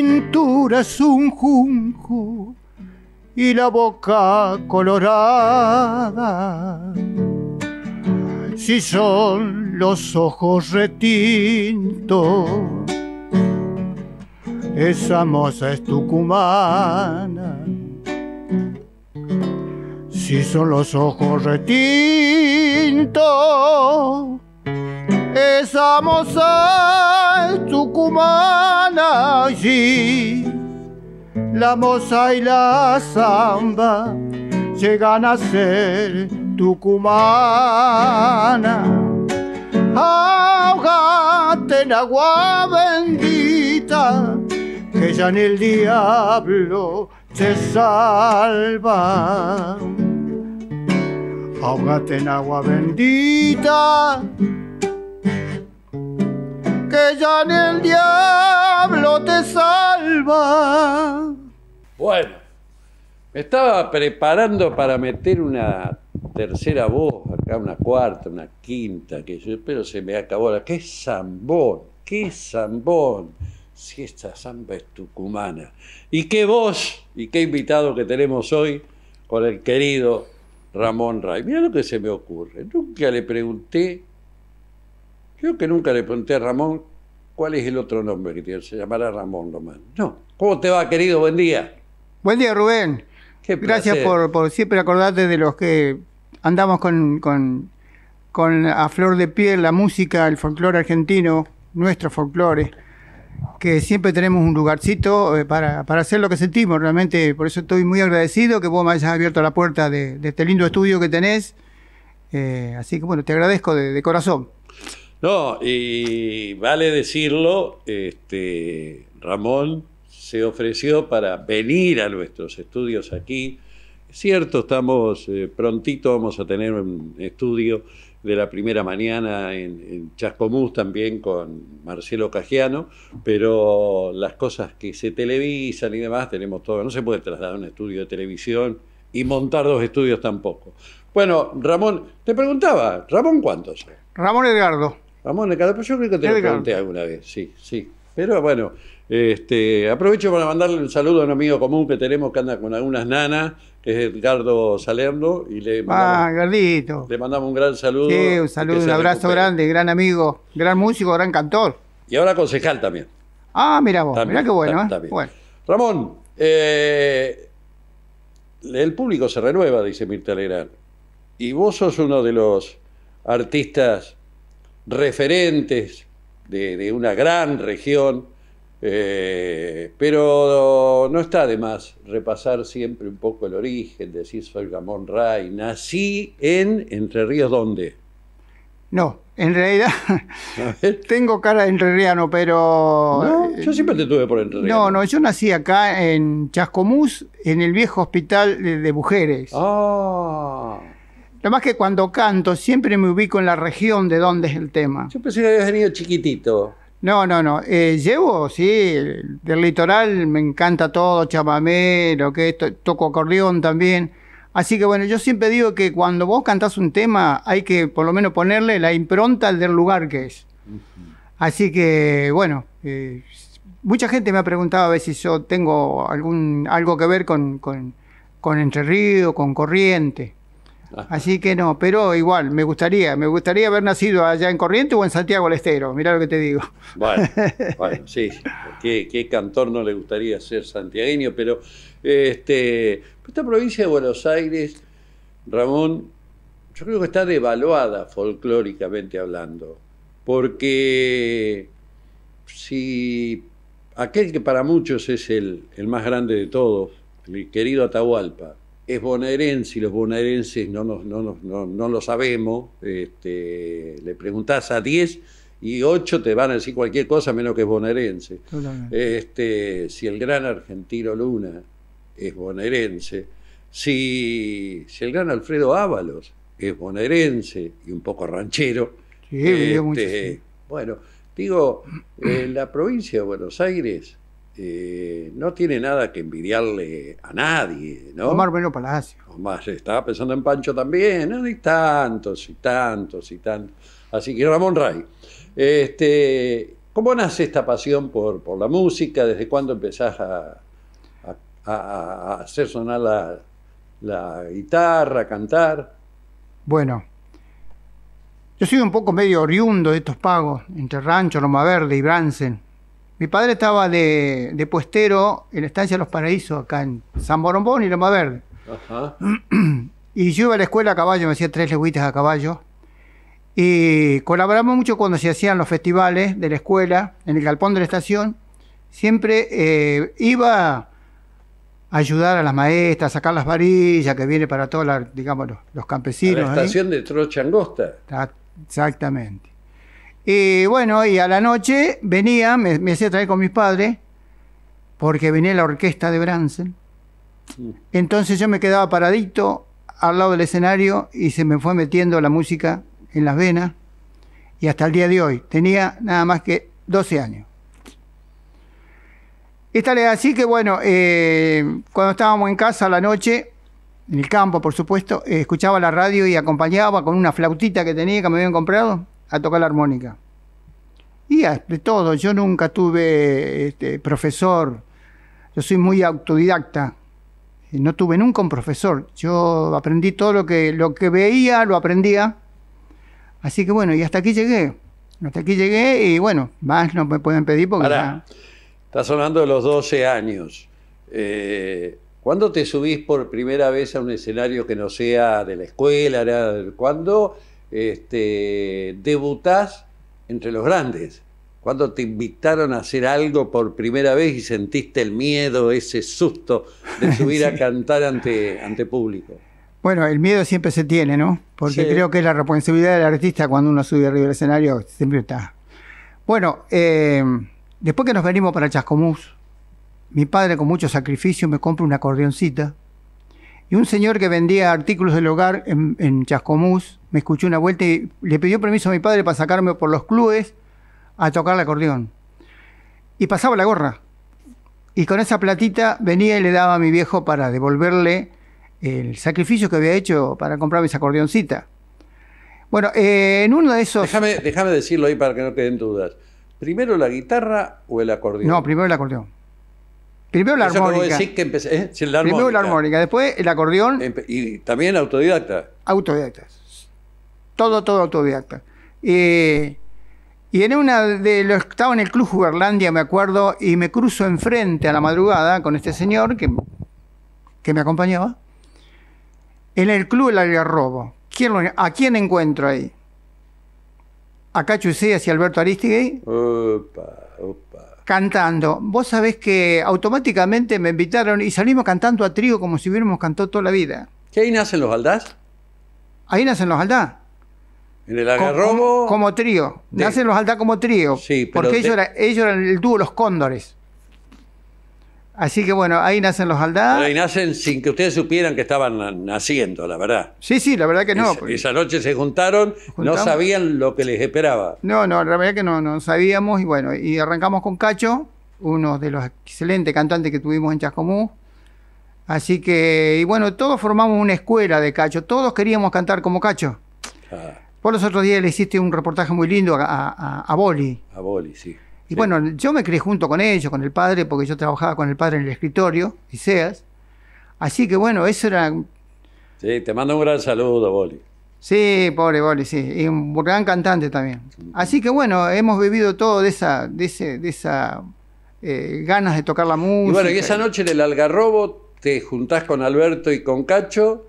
cintura es un junco y la boca colorada. Si son los ojos retintos, esa moza es tucumana. Si son los ojos retintos, esa moza es tucumana allí. La moza y la samba llegan a ser tucumana. Ahogate en agua bendita, que ya en el diablo te salva. Ahogate en agua bendita que ya ni el diablo te salva. Bueno, me estaba preparando para meter una tercera voz, acá una cuarta, una quinta, que yo, pero se me acabó la. ¡Qué zambón! ¡Qué zambón! Si esta zamba es tucumana. Y qué voz y qué invitado que tenemos hoy con el querido Ramón Ray. Mira lo que se me ocurre. Nunca le pregunté yo que nunca le pregunté a Ramón cuál es el otro nombre que tiene, se llamará Ramón nomás. No. ¿Cómo te va, querido? Buen día. Buen día, Rubén. Gracias por, por, siempre acordarte de los que andamos con, con, con a flor de piel la música, el folclore argentino, nuestro folclore que siempre tenemos un lugarcito eh, para, hacer lo que sentimos. Realmente, por eso estoy muy agradecido que vos me hayas abierto la puerta de, este lindo estudio que tenés. Eh, así que bueno, te agradezco de corazón. No, y vale decirlo, este, Ramón se ofreció para venir a nuestros estudios aquí. Es cierto, estamos eh, prontito, vamos a tener un estudio de la primera mañana en, Chascomús también con Marcelo Cajiano, pero las cosas que se televisan y demás tenemos todo. No se puede trasladar un estudio de televisión y montar dos estudios tampoco. Bueno, Ramón, te preguntaba, ¿Ramón cuántos? Ramón Edgardo. Vamos Nicaragua, yo creo que te lo pregunté alguna vez, sí, sí. Pero bueno, este, aprovecho para mandarle un saludo a un amigo común que tenemos que anda con algunas nanas, que es Edgardo Salerno, y le ah, mandamos, ah, Le mandamos un gran saludo. Sí, un saludo, un abrazo grande, gran amigo, gran músico, gran cantor. Y ahora concejal también. Ah, mira vos, mira qué bueno, ¿eh? Ramón, eh, el público se renueva, dice Mirta Legrand. Y vos sos uno de los artistas referentes de, una gran región, eh, pero no está de más repasar siempre un poco el origen, decir soy Gamón Ray, nací en Entre Ríos, ¿dónde? No, en realidad tengo cara de entrerriano, pero... No, yo eh, siempre te tuve por Ríos. No, no, yo nací acá en Chascomús, en el viejo hospital de, Mujeres. Ah. Lo más que cuando canto siempre me ubico en la región de donde es el tema. Yo pensé que habías venido chiquitito. No, no, no. Eh, llevo, sí, del litoral me encanta todo, chamamé, lo que esto, toco acordeón también. Así que bueno, yo siempre digo que cuando vos cantás un tema hay que por lo menos ponerle la impronta del lugar que es. Así que bueno, eh, mucha gente me ha preguntado a ver si yo tengo algún, algo que ver con, con, con Entre Ríos, con Corriente. Ah. Así que no, pero igual, me gustaría, me gustaría haber nacido allá en Corrientes o en Santiago del Estero, Mira lo que te digo. Bueno, bueno sí, ¿Qué, cantor no le gustaría ser santiagueño, pero este, esta provincia de Buenos Aires, Ramón, yo creo que está devaluada folclóricamente hablando, porque si aquel que para muchos es el, el más grande de todos, mi querido Atahualpa, es bonaerense y los bonaerenses no, no, no, no lo sabemos. Este, le preguntás a 10 y 8 te van a decir cualquier cosa menos que es bonaerense. Este, si el gran argentino Luna es bonaerense, si, si el gran Alfredo Ábalos es bonaerense y un poco ranchero, este, bueno, digo, en la provincia de Buenos Aires eh, no tiene nada que envidiarle a nadie, ¿no? Omar Bueno Palacio. Omar, estaba pensando en Pancho también, ¿no? y tantos y tantos y tantos. Así que Ramón Ray, este, ¿cómo nace esta pasión por, por la música? ¿Desde cuándo empezás a, hacer sonar la, guitarra, a cantar? Bueno, yo soy un poco medio oriundo de estos pagos, entre Rancho, Loma Verde y Bransen mi padre estaba de, de puestero en la estancia Los Paraísos, acá en San Borombón y Loma Verde. Y yo iba a la escuela a caballo, me hacía tres leguitas a caballo. Y colaboramos mucho cuando se hacían los festivales de la escuela, en el galpón de la estación. Siempre eh, iba a ayudar a las maestras, a sacar las varillas que viene para todos los, los campesinos. la estación de Trocha Angosta. Ah, exactamente. Y bueno, y a la noche venía, me, hacía traer con mis padres, porque venía la orquesta de Bransen. Entonces yo me quedaba paradito al lado del escenario y se me fue metiendo la música en las venas. Y hasta el día de hoy, tenía nada más que 12 años. Es así que bueno, eh, cuando estábamos en casa a la noche, en el campo por supuesto, eh, escuchaba la radio y acompañaba con una flautita que tenía que me habían comprado a tocar la armónica. Y de todo, yo nunca tuve este, profesor, yo soy muy autodidacta, no tuve nunca un profesor, yo aprendí todo lo que, lo que veía, lo aprendía. Así que bueno, y hasta aquí llegué. Hasta aquí llegué y bueno, más no me pueden pedir porque... Estás ya... Está sonando los 12 años. Eh, ¿Cuándo te subís por primera vez a un escenario que no sea de la escuela? ¿Cuándo este, debutás entre los grandes. Cuando te invitaron a hacer algo por primera vez y sentiste el miedo, ese susto de subir a cantar ante, ante público. Bueno, el miedo siempre se tiene, ¿no? Porque creo que la responsabilidad del artista cuando uno sube arriba del escenario, siempre está. Bueno, eh, después que nos venimos para Chascomús, mi padre con mucho sacrificio me compra una acordeoncita. Y un señor que vendía artículos del hogar en Chascomús me escuchó una vuelta y le pidió permiso a mi padre para sacarme por los clubes a tocar el acordeón. Y pasaba la gorra. Y con esa platita venía y le daba a mi viejo para devolverle el sacrificio que había hecho para comprarme esa acordeoncita. Bueno, eh, en uno de esos... Déjame, decirlo ahí para que no queden dudas. ¿Primero la guitarra o el acordeón? No, primero el acordeón. Primero la armónica. que ¿eh? armónica. Primero la armónica, después el acordeón. Y también autodidacta. Autodidactas todo, todo autodidacta. y en una de los estaba en el Club Juberlandia, me acuerdo, y me cruzo enfrente a la madrugada con este señor que, que me acompañaba. En el Club El Algarrobo. ¿Quién ¿A quién encuentro ahí? A Cacho y Alberto Aristegui. Cantando. Vos sabés que automáticamente me invitaron y salimos cantando a trío como si hubiéramos cantado toda la vida. ¿Qué ahí nacen los Aldás? Ahí nacen los Aldás. En el Como, trío. Nacen los Aldá como trío. Sí, porque ellos, eran, ellos el dúo Los Cóndores. Así que bueno, ahí nacen los Aldá. Ahí nacen sin que ustedes supieran que estaban naciendo, la verdad. Sí, sí, la verdad que no. Pues. esa noche se juntaron, no sabían lo que les esperaba. No, no, la verdad que no, no sabíamos. Y bueno, y arrancamos con Cacho, uno de los excelentes cantantes que tuvimos en Chascomú. Así que, y bueno, todos formamos una escuela de Cacho, todos queríamos cantar como Cacho. Ah. Vos los otros días le hiciste un reportaje muy lindo a, Boli. A Boli, sí. Y bueno, yo me crié junto con ellos, con el padre, porque yo trabajaba con el padre en el escritorio, y seas. Así que bueno, eso era... Sí, te mando un gran saludo, Boli. Sí, pobre Boli, sí. Y un gran cantante también. Así que bueno, hemos vivido todo de esa, de ese, de esa eh, ganas de tocar la música. Y bueno, y esa noche en el Algarrobo te juntás con Alberto y con Cacho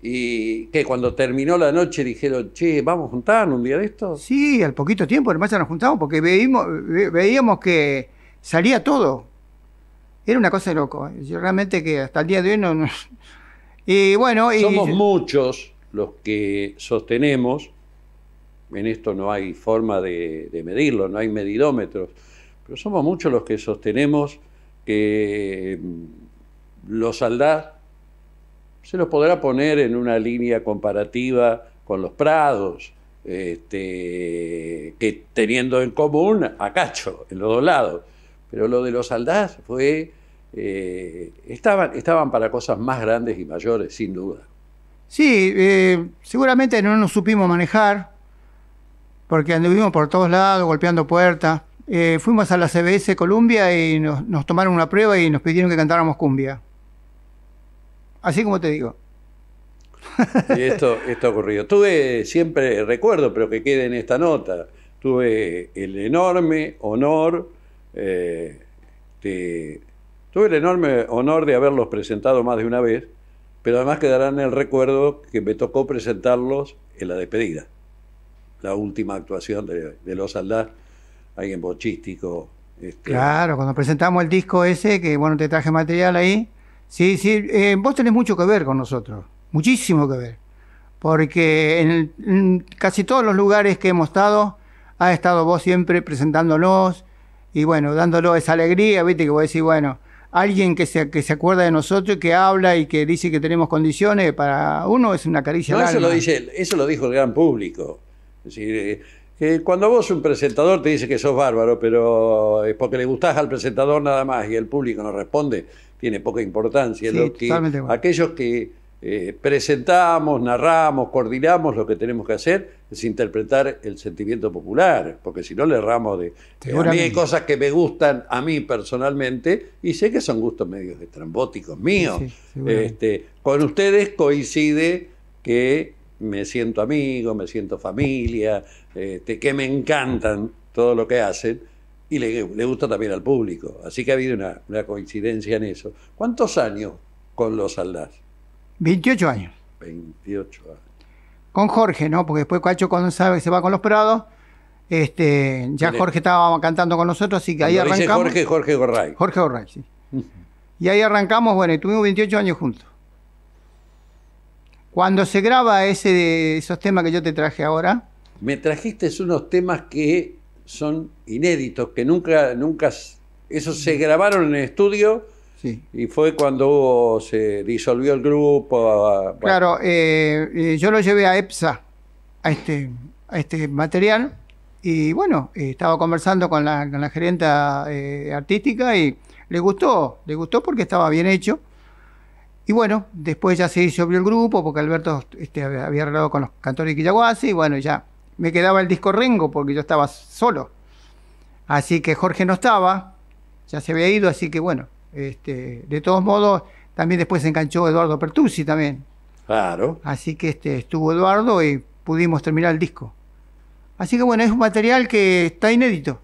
y que cuando terminó la noche dijeron, che, vamos a juntar un día de esto Sí, al poquito tiempo ya nos juntamos porque veíamos, veíamos que salía todo. Era una cosa de loco. ¿eh? realmente que hasta el día de hoy no... Y bueno... Y... Somos muchos los que sostenemos, en esto no hay forma de, medirlo, no hay medidómetros, pero somos muchos los que sostenemos que mm, los saldás se los podrá poner en una línea comparativa con los prados, este, que teniendo en común a Cacho, en los dos lados. Pero lo de los Aldaz fue... Eh, estaban, estaban para cosas más grandes y mayores, sin duda. Sí, eh, seguramente no nos supimos manejar, porque anduvimos por todos lados, golpeando puertas. Eh, fuimos a la CBS Colombia y nos tomaron una prueba y nos pidieron que cantáramos cumbia. Así como te digo. Y esto, esto ha ocurrido. Tuve siempre, recuerdo, pero que quede en esta nota, tuve el enorme honor, eh, de, tuve el enorme honor de haberlos presentado más de una vez, pero además quedarán el recuerdo que me tocó presentarlos en la despedida, la última actuación de, Los Aldaz, ahí en Bochístico. Este. Claro, cuando presentamos el disco ese, que bueno, te traje material ahí, Sí, sí, eh, vos tenés mucho que ver con nosotros, muchísimo que ver, porque en, casi todos los lugares que hemos estado, ha estado vos siempre presentándonos y bueno, dándolo esa alegría, viste, que vos decís, bueno, alguien que se, que se acuerda de nosotros, que habla y que dice que tenemos condiciones, para uno es una caricia. eso, Lo dice, eso lo dijo el gran público. Es eh, cuando vos un presentador te dice que sos bárbaro, pero es porque le gustás al presentador nada más y el público no responde, tiene poca importancia. lo aquellos que eh, presentamos, narramos, coordinamos, lo que tenemos que hacer es interpretar el sentimiento popular, porque si no le erramos de... Eh, a hay cosas que me gustan a mí personalmente y sé que son gustos medios estrambóticos míos. este, con ustedes coincide que me siento amigo, me siento familia, este, que me encantan todo lo que hacen y le, gusta también al público. Así que ha habido una, coincidencia en eso. ¿Cuántos años con los aldas 28 años. 28 años. Con Jorge, ¿no? Porque después Cacho cuando sabe se va con los Prados, este, ya Jorge estaba cantando con nosotros, así que ahí arrancamos. Dice Jorge, Jorge Gorray. Jorge Gorray, sí. y ahí arrancamos, bueno, y tuvimos 28 años juntos. Cuando se graba ese, esos temas que yo te traje ahora. Me trajiste unos temas que son inéditos, que nunca, nunca, esos se grabaron en el estudio sí. y fue cuando se disolvió el grupo. Ah, ah, claro, eh, eh, yo lo llevé a EPSA, a este, a este material, y bueno, eh, estaba conversando con la, con la gerenta artística y le gustó, le gustó porque estaba bien hecho. Y bueno, después ya se disolvió el grupo porque Alberto este, había hablado con los cantores de Quillaguasi y bueno, ya me quedaba el disco Rengo porque yo estaba solo. Así que Jorge no estaba, ya se había ido, así que bueno, este, de todos modos, también después se enganchó Eduardo Pertusi también. Claro. Así que este, estuvo Eduardo y pudimos terminar el disco. Así que bueno, es un material que está inédito.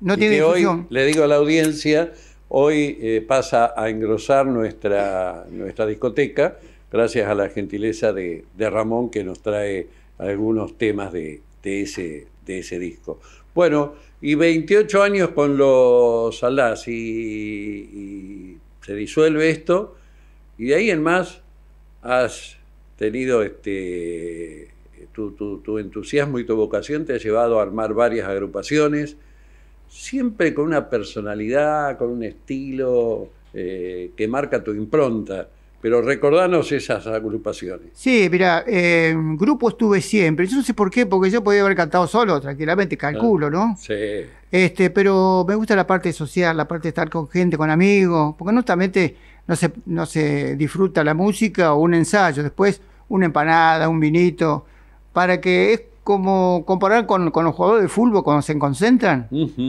No tiene que le digo a la audiencia, hoy eh, pasa a engrosar nuestra, nuestra discoteca, gracias a la gentileza de Ramón que nos trae algunos temas de, ese, de ese disco. Bueno, y 28 años con los Salas, y, se disuelve esto y de ahí en más has tenido este, tu, entusiasmo y tu vocación te ha llevado a armar varias agrupaciones, siempre con una personalidad, con un estilo eh, que marca tu impronta. Pero recordanos esas agrupaciones. Sí, mira, grupo estuve siempre. Yo no sé por qué, porque yo podía haber cantado solo, tranquilamente, calculo, ¿no? Sí. Este, pero me gusta la parte social, la parte de estar con gente, con amigos, porque no solamente no se, no se disfruta la música o un ensayo, después una empanada, un vinito, para que es como comparar con, con, los jugadores de fútbol cuando se concentran.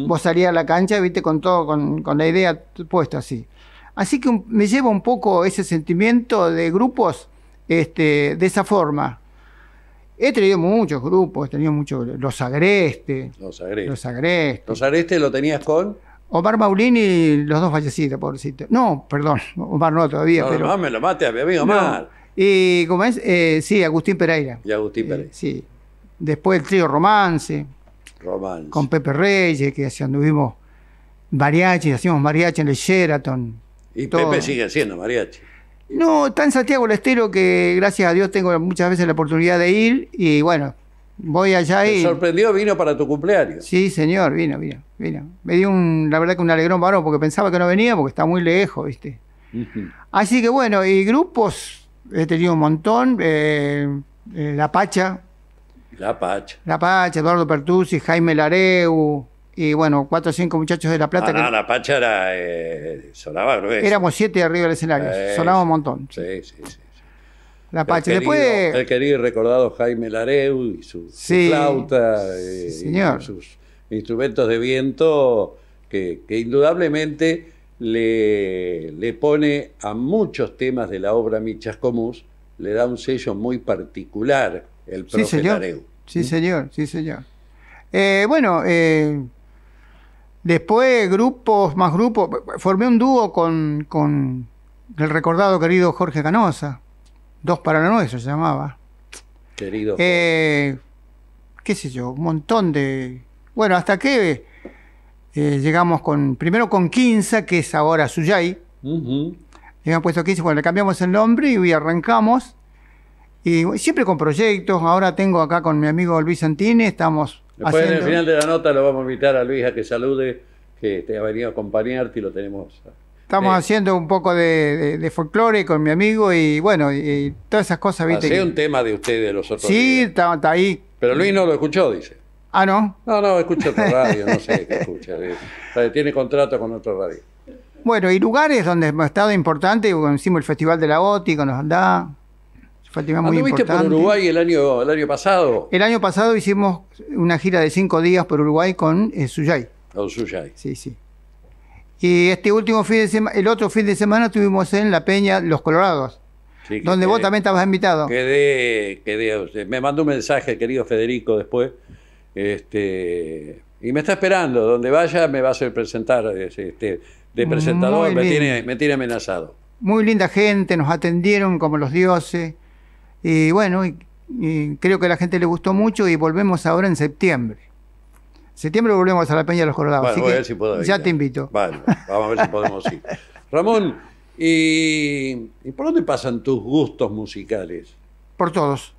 Vos salías a la cancha, viste, con todo, con, con la idea puesta así. Así que me lleva un poco ese sentimiento de grupos este, de esa forma. He tenido muchos grupos, he tenido muchos. Los Agreste. Los Agreste. Los Agreste. ¿Los Agreste lo tenías con? Omar Maulini, los dos fallecidos, pobrecito. No, perdón, Omar no todavía. No, me lo mate a mi amigo Omar. Y, como es? Eh, sí, Agustín Pereira. Y Agustín eh, Pereira. sí. Después el trío Romance. Romance. Con Pepe Reyes, que anduvimos mariachi, hacíamos mariachi en el Sheraton. Y todo. Pepe sigue haciendo mariachi. No, está en Santiago del Estero que gracias a Dios tengo muchas veces la oportunidad de ir y bueno, voy allá y... ¿Te sorprendió, vino para tu cumpleaños. Sí, señor, vino, vino, vino. Me dio la verdad que un alegrón varón porque pensaba que no venía porque está muy lejos, ¿viste? Así que bueno, y grupos he tenido un montón. Eh, eh, la Pacha. La Pacha. La Pacha, Eduardo y Jaime Lareu, y bueno, cuatro o cinco muchachos de La Plata. Ah, no, la Pacha era, eh, sonaba Éramos siete arriba del escenario, eh, sonaba un montón. Sí, sí, sí. La Pacha. El querido, el querido y recordado Jaime Lareu y su, flauta, eh, sus instrumentos de viento, que, indudablemente le, le, pone a muchos temas de la obra Michas Comus, le da un sello muy particular el profe sí, señor. Lareu. Sí, ¿Mm? señor, sí, señor. Eh, bueno, Después grupos, más grupos, formé un dúo con, el recordado querido Jorge Canosa, Dos para la Nuez se llamaba. Querido. Eh, qué sé yo, un montón de... Bueno, hasta que eh, llegamos con, primero con Quinza, que es ahora Suyay. Le puesto Quinza bueno, le cambiamos el nombre y arrancamos. Y siempre con proyectos. Ahora tengo acá con mi amigo Luis Santini, estamos Después en el final de la nota lo vamos a invitar a Luis a que salude, que te ha venido a acompañarte y lo tenemos. Eh, Estamos eh, haciendo un poco de, folclore con mi amigo y bueno, y, todas esas cosas, ¿viste? un tema de ustedes, los otros. Sí, está ahí. Pero Luis no lo escuchó, dice. Ah, ¿no? No, no, escucha otra radio, no sé qué escucha. Eh. Tiene contrato con otro radio. Bueno, y lugares donde hemos estado importante, hicimos el Festival de la OTI nos los y muy por Uruguay el año, el año pasado? El año pasado hicimos una gira de cinco días por Uruguay con eh, Suyay. Con Suyay. Sí, sí. Y este último fin de semana, el otro fin de semana estuvimos en La Peña, Los Colorados. donde vos también estabas invitado. Quedé, quedé, me mandó un mensaje, el querido Federico, después. Este, y me está esperando. Donde vaya me va a hacer presentar este, de presentador. Me tiene, me tiene amenazado. Muy linda gente, nos atendieron como los dioses. Y bueno, creo que a la gente le gustó mucho y volvemos ahora en septiembre. septiembre volvemos a la Peña de los Colorados. ya, ¿eh? te invito. Vale, vamos a ver si podemos ir. Ramón, ¿y, por dónde pasan tus gustos musicales? Por todos.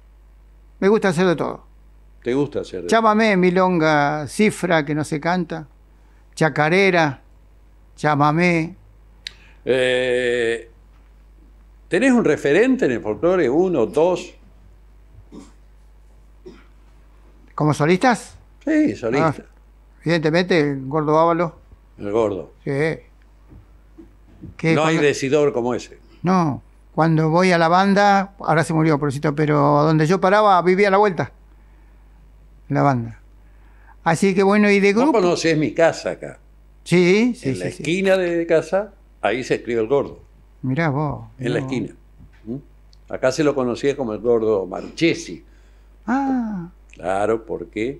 Me gusta hacer de todo. ¿Te gusta hacer? De Llámame, milonga, cifra que no se canta, chacarera, Chámame. Eh, ¿Tenés un referente en el folclore? ¿Uno, dos? ¿Como solistas? Sí, solistas. Ah, evidentemente, el gordo Ávalo. El gordo. Sí. no hay decidor como ese. No, cuando voy a la banda, ahora se murió, porcito, pero donde yo paraba vivía la vuelta. La banda. Así que bueno, y de grupo. ¿No conoces mi casa acá? Sí, sí. En la esquina de casa, ahí se escribe el gordo. Mirá vos. En la esquina. ¿Mm? Acá se lo conocía como el gordo Marchesi. Ah. Claro, porque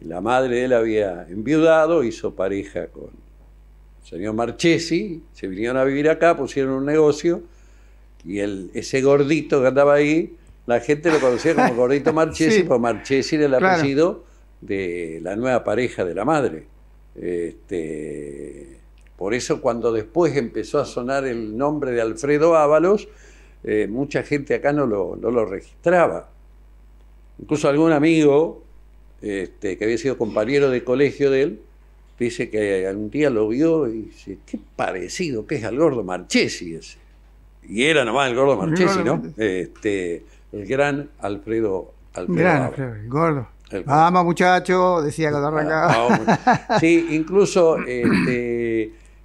la madre de él había enviudado, hizo pareja con el señor Marchesi, se vinieron a vivir acá, pusieron un negocio y el, ese gordito que andaba ahí, la gente lo conocía como gordito Marchesi, porque Marchesi era el apellido de la nueva pareja de la madre. Este, por eso cuando después empezó a sonar el nombre de Alfredo Ábalos, eh, mucha gente acá no lo, no lo, registraba. Incluso algún amigo este, que había sido compañero de colegio de él, dice que algún día lo vio y dice, qué parecido que es al gordo Marchesi ese. Y era nomás el gordo Marchesi, ¿no? Este, el gran Alfredo Alfredo. Gran Alfredo, el gordo. Vamos muchacho, decía cuando ah, arrancaba. sí, incluso este,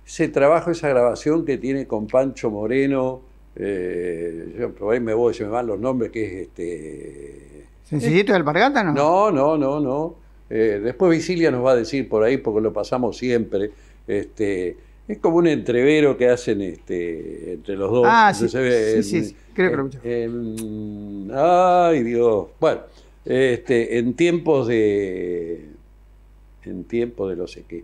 ese trabajo, esa grabación que tiene con Pancho Moreno, eh, yo por ahí me voy, se me van los nombres, que es este... ¿Sencillito de Alpargata, No, no, no, no. Eh, después Vicilia nos va a decir por ahí, porque lo pasamos siempre. Este, es como un entrevero que hacen este, entre los dos. Ah, eh, sí, sí, sí, creo que lo eh, em, ay, Dios. Bueno, este, en tiempos de... En tiempos de no sé qué.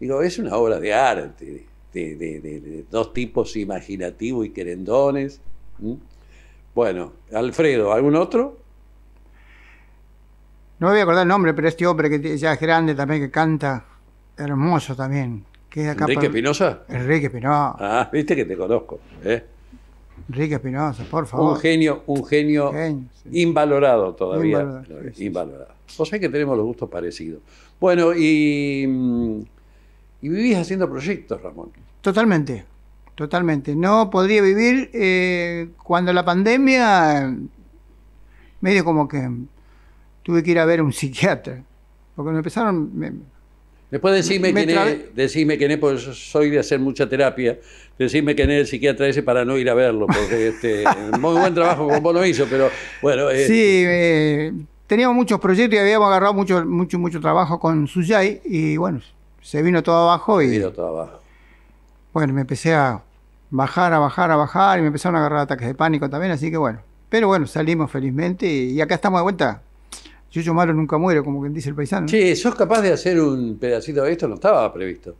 Digo, es una obra de arte, de, dos tipos imaginativos y querendones. Bueno, Alfredo, ¿algún otro? No voy a acordar el nombre, pero este hombre que ya es grande también, que canta, hermoso también. Que ¿Enrique Espinosa? Enrique Espinosa. Ah, viste que te conozco. ¿eh? Enrique Espinosa, por favor. Un genio, un genio, invalorado todavía. Invalorado. invalorado. O sea que tenemos los gustos parecidos. Bueno, y mm, y vivís haciendo proyectos, Ramón. Totalmente, totalmente. No podría vivir eh, cuando la pandemia, medio como que tuve que ir a ver un psiquiatra. Porque me empezaron... Me, Después decime, quién es, decime porque soy de hacer mucha terapia, decime quién es el psiquiatra ese para no ir a verlo, porque este, muy buen trabajo como vos lo hizo, pero bueno. Eh, sí, eh, teníamos muchos proyectos y habíamos agarrado mucho, mucho, mucho trabajo con Suyay, y bueno, se vino todo abajo y... Bueno, me empecé a bajar, a bajar, a bajar y me empezaron a agarrar ataques de pánico también, así que bueno. Pero bueno, salimos felizmente y acá estamos de vuelta. Yo, yo Malo nunca muero, como quien dice el paisano. Sí, sos capaz de hacer un pedacito de esto, no estaba previsto.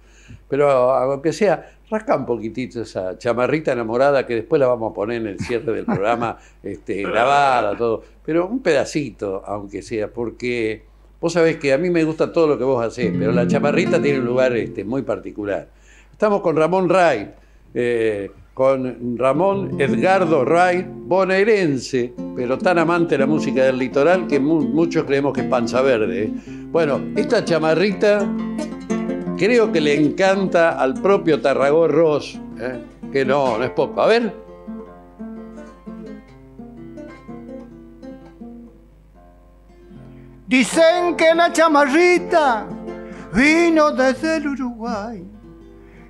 Pero aunque sea, rasca un poquitito esa chamarrita enamorada que después la vamos a poner en el cierre del programa, este, grabada, todo. Pero un pedacito, aunque sea, porque Vos sabés que a mí me gusta todo lo que vos hacés, pero la chamarrita tiene un lugar este, muy particular. Estamos con Ramón Wright, eh, con Ramón Edgardo Wright, bonaerense, pero tan amante de la música del litoral que muchos creemos que es panza verde. ¿eh? Bueno, esta chamarrita creo que le encanta al propio Tarragó Ross, ¿eh? que no, no es poco. A ver. Dicen que la chamarrita vino desde el Uruguay.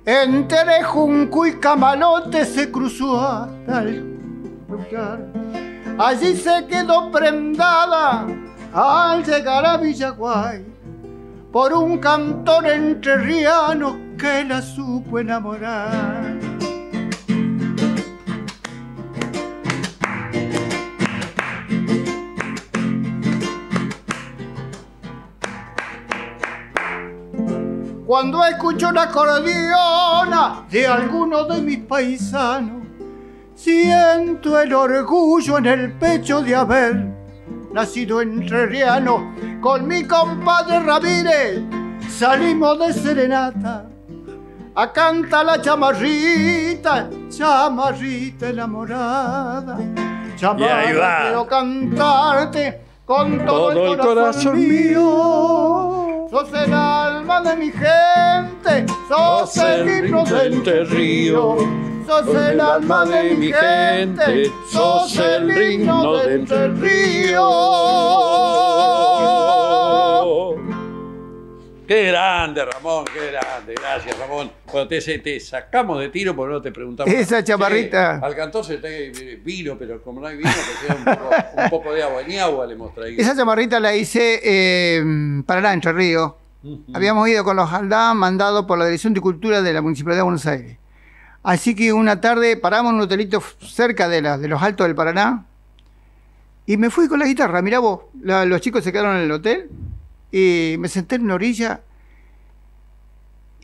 Entre Junco y Camalote se cruzó hasta el lugar. Allí se quedó prendada al llegar a Villaguay por un cantor entrerriano que la supo enamorar. cuando escucho la acordeona de alguno de mis paisanos. Siento el orgullo en el pecho de haber nacido entrerriano. Con mi compadre Ramírez salimos de serenata. A cantar la chamarrita, chamarrita enamorada. Chamarrita, quiero cantarte con todo, el corazón, mío sos el alma de mi gente, sos, el himno del río. Sos el alma de mi gente, sos el himno del este este río. Qué grande, Ramón, qué grande. Gracias, Ramón. Bueno, te, sacamos de tiro porque no te preguntamos. Esa chamarrita... al cantor se te eh, vino, pero como no hay vino, te un poco, de agua. Ni agua le hemos traído. Esa chamarrita la hice eh, para Entre Río. Habíamos ido con los Aldán, mandado por la Dirección de Cultura de la Municipalidad de Buenos Aires. Así que una tarde paramos en un hotelito cerca de, los Altos del Paraná. Y me fui con la guitarra. Mirá vos, los chicos se quedaron en el hotel y me senté en una orilla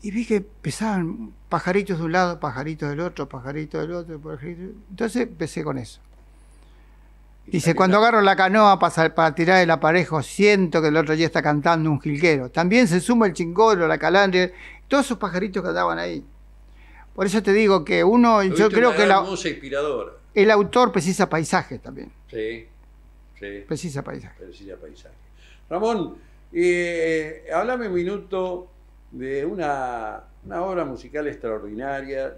y vi que pesaban pajaritos de un lado, pajaritos del otro, pajaritos del otro, Entonces empecé con eso. Dice, cuando agarro la canoa para, tirar el aparejo, siento que el otro ya está cantando un jilguero. También se suma el chingolo, la calandria, todos esos pajaritos que andaban ahí. Por eso te digo que uno, yo creo que la, el autor precisa paisaje también. Sí, sí. Precisa paisaje Precisa Ramón, y eh, háblame un minuto de una, obra musical extraordinaria.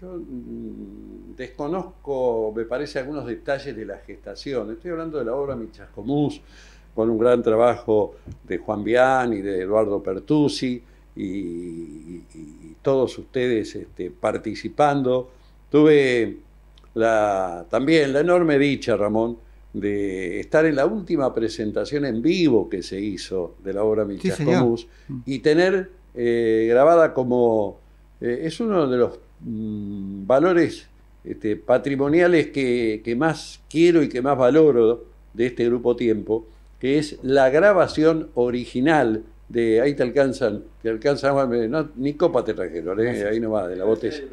Yo mm, desconozco, me parece, algunos detalles de la gestación. Estoy hablando de la obra Michascomús, con un gran trabajo de Juan Bian y de Eduardo Pertusi y, todos ustedes este, participando. Tuve también la enorme dicha, Ramón, de estar en la última presentación en vivo que se hizo de la obra Milchascomús Comús mm. y tener eh, grabada como... Eh, es uno de los mm, valores este, patrimoniales que, que, más quiero y que más valoro de este grupo tiempo, que es la grabación original de ahí te alcanzan, te alcanzan, no, ni copa te trajeron, ¿eh? ahí de la botella.